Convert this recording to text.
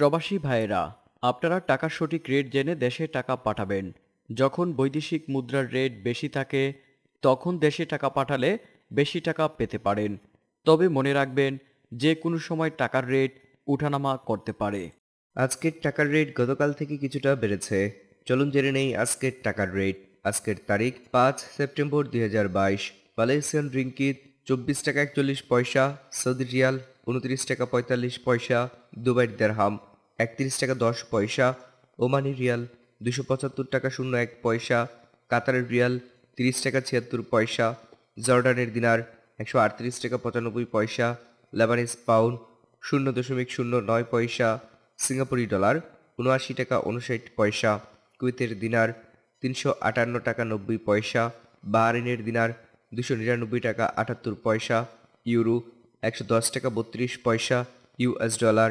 প্রবাসী ভাইয়েরা আপনারা টাকার সঠিক রেট জেনে দেশে টাকা পাঠাবেন যখন বৈদেশিক মুদ্রার রেট বেশি থাকে তখন দেশে টাকা পাঠালে বেশি টাকা পেতে পারেন তবে মনে রাখবেন যে কোনো সময় টাকার রেট উঠানামা করতে পারে আজকের টাকার রেট গতকাল থেকে কিছুটা বেড়েছে চলুন জেনে নেই আজকের টাকার রেট আজকের তারিখ পাঁচ সেপ্টেম্বর দুই হাজার বাইশ মালয়েশিয়ান রিঙ্কিত চব্বিশ টাকা একচল্লিশ পয়সা সৌদি রিয়াল উনত্রিশ টাকা পঁয়তাল্লিশ পয়সা দুবাইয়ের দেড়হাম একত্রিশ টাকা দশ পয়সা ওমানি রিয়াল দুশো পঁচাত্তর টাকা শূন্য এক পয়সা কাতারের রিয়াল তিরিশ টাকা ছিয়াত্তর পয়সা জর্ডানের দিনার একশো আটত্রিশ টাকা পঁচানব্বই পয়সা লেবানিস পাউন্ড শূন্য দশমিক শূন্য নয় পয়সা সিঙ্গাপুরি ডলার উনআশি টাকা উনষাট পয়সা কুয়েতের দিনার তিনশো আটান্ন টাকা নব্বই পয়সা বাহারিনের দিনার দুশো নিরানব্বই টাকা আটাত্তর পয়সা ইউরো একশো দশ টাকা বত্রিশ পয়সা ইউএস ডলার